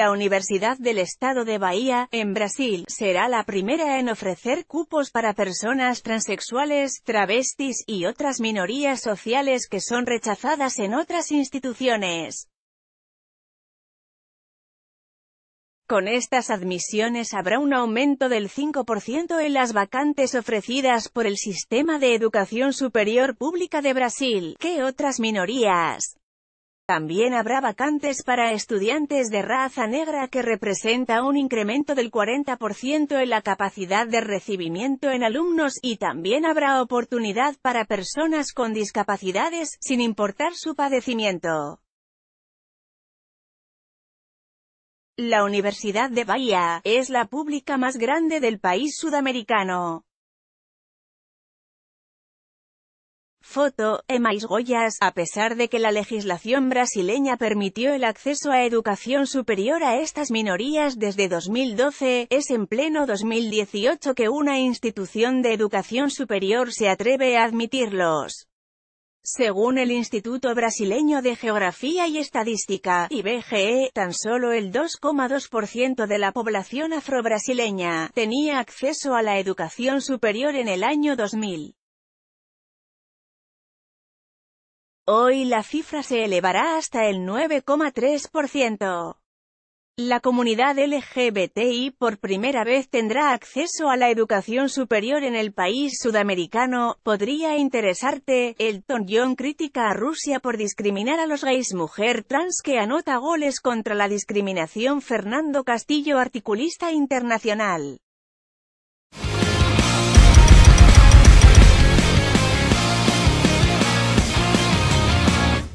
La Universidad del Estado de Bahía, en Brasil, será la primera en ofrecer cupos para personas transexuales, travestis y otras minorías sociales que son rechazadas en otras instituciones. Con estas admisiones habrá un aumento del 5% en las vacantes ofrecidas por el Sistema de Educación Superior Pública de Brasil. que otras minorías? También habrá vacantes para estudiantes de raza negra que representa un incremento del 40% en la capacidad de recibimiento en alumnos y también habrá oportunidad para personas con discapacidades, sin importar su padecimiento. La Universidad de Bahía, es la pública más grande del país sudamericano. Foto, Emais Goyas, a pesar de que la legislación brasileña permitió el acceso a educación superior a estas minorías desde 2012, es en pleno 2018 que una institución de educación superior se atreve a admitirlos. Según el Instituto Brasileño de Geografía y Estadística, IBGE, tan solo el 2,2% de la población afrobrasileña tenía acceso a la educación superior en el año 2000. Hoy la cifra se elevará hasta el 9,3%. La comunidad LGBTI por primera vez tendrá acceso a la educación superior en el país sudamericano. Podría interesarte, Elton John critica a Rusia por discriminar a los gays. Mujer trans que anota goles contra la discriminación. Fernando Castillo, articulista internacional.